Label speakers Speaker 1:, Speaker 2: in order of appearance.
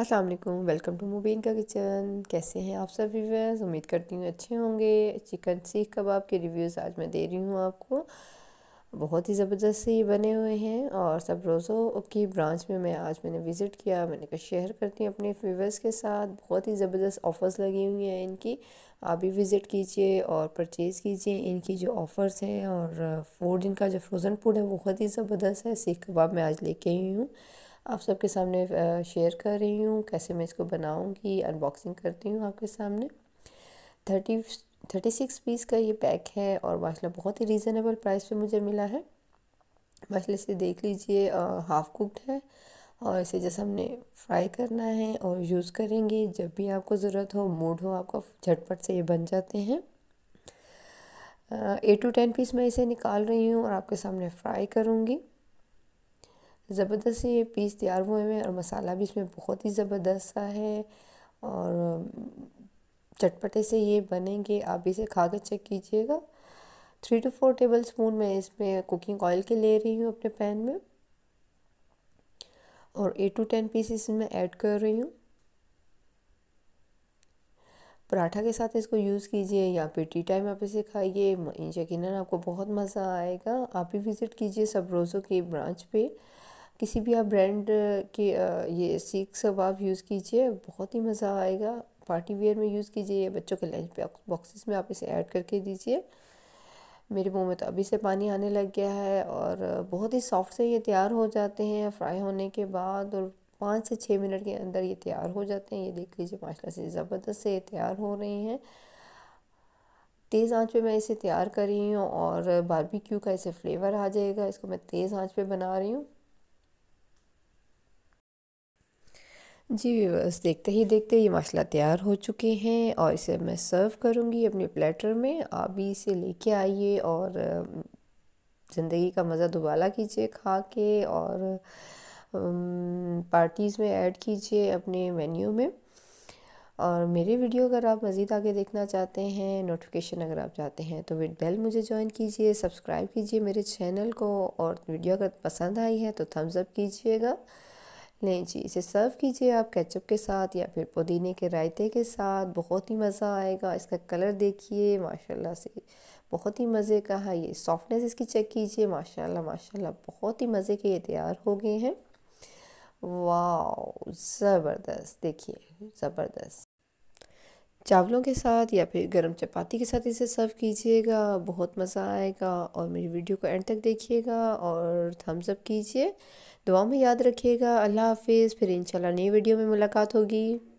Speaker 1: अस्सलाम वालेकुम welcome to मुबीन का किचन कैसे हैं आप सब रिव्यूज़ उम्मीद करती हूँ अच्छे होंगे चिकन सीख कबाब के रिव्यूज़ आज मैं दे रही हूँ आपको बहुत ही ज़बरदस्त से ये बने हुए हैं और सब रोज़ों की ब्रांच में मैं आज मैंने विज़िट किया मैंने कहा शेयर करती हूँ अपने व्यूवर्स के साथ बहुत ही ज़बरदस्त ऑफ़र्स लगी हुई हैं इनकी आप भी विज़िट कीजिए और परचेज़ कीजिए इनकी जो ऑफ़र्स हैं और फूड इनका जो फ्रोज़न फूड है बहुत ही ज़बरदस्त है सीख कबाब मैं आज लेके आई हूँ आप सबके सामने शेयर कर रही हूँ कैसे मैं इसको बनाऊँगी अनबॉक्सिंग करती हूँ आपके सामने थर्टी थर्टी सिक्स पीस का ये पैक है और माशा बहुत ही रीज़नेबल प्राइस पे मुझे मिला है माशा इसे देख लीजिए हाफ़ कुकड है और इसे जैसे हमने फ्राई करना है और यूज़ करेंगे जब भी आपको ज़रूरत हो मूड हो आपका झटपट से ये बन जाते हैं एट टू टेन पीस मैं इसे निकाल रही हूँ और आपके सामने फ्राई करूँगी ज़बरदस्त ये पीस तैयार हुए हैं और मसाला भी इसमें बहुत ही ज़बरदस्त सा है और चटपटे से ये बनेंगे आप इसे खा कर चेक कीजिएगा three to four tablespoon मैं इसमें कुकिंग ऑयल के ले रही हूँ अपने पैन में और एट टू टेन पीस इसमें ऐड कर रही हूँ पराठा के साथ इसको यूज़ कीजिए या फिर टी टाइम आप इसे खाइए यकीन आपको बहुत मज़ा आएगा आप भी विज़िट कीजिए सब रोज़ों की ब्रांच पे किसी भी आप ब्रांड के ये सीख सब आप यूज़ कीजिए बहुत ही मज़ा आएगा पार्टी वेयर में यूज़ कीजिए बच्चों के लंच बॉक्सेस में आप इसे ऐड करके दीजिए मेरे मुंह में तो अभी से पानी आने लग गया है और बहुत ही सॉफ्ट से ये तैयार हो जाते हैं फ्राई होने के बाद और पाँच से छः मिनट के अंदर ये तैयार हो जाते हैं ये देख लीजिए माशा से ज़बरदस्त से ये तैयार हो रहे हैं तेज़ आंच पे मैं इसे तैयार कर रही हूँ और बारबेक्यू का इसे फ्लेवर आ जाएगा इसको मैं तेज़ आंच पे बना रही हूँ जी व्यूवर्स देखते ही देखते ये मसला तैयार हो चुके हैं और इसे मैं सर्व करूँगी अपने प्लेटर में आप भी इसे लेके आइए और ज़िंदगी का मज़ा दुबाला कीजिए खा के और पार्टीज़ में ऐड कीजिए अपने मेन्यू में और मेरे वीडियो अगर आप मज़ीद आगे देखना चाहते हैं नोटिफिकेशन अगर आप चाहते हैं तो विद बेल मुझे ज्वाइन कीजिए सब्सक्राइब कीजिए मेरे चैनल को और वीडियो अगर पसंद आई है तो थम्स अप कीजिएगा लें जी इसे सर्व कीजिए आप केचप के साथ या फिर पुदीने के रायते के साथ बहुत ही मज़ा आएगा इसका कलर देखिए माशाल्लाह से बहुत ही मज़े का है ये सॉफ्टनेस इसकी चेक कीजिए माशाल्लाह माशाल्लाह बहुत ही मज़े के ये तैयार हो गए हैं वाह ज़बरदस्त देखिए ज़बरदस्त चावलों के साथ या फिर गर्म चपाती के साथ इसे सर्व कीजिएगा बहुत मज़ा आएगा और मेरी वीडियो को एंड तक देखिएगा और थम्स अप कीजिए दुआ में याद रखिएगा अल्लाह हाफिज़ फिर इंशाल्लाह नई वीडियो में मुलाकात होगी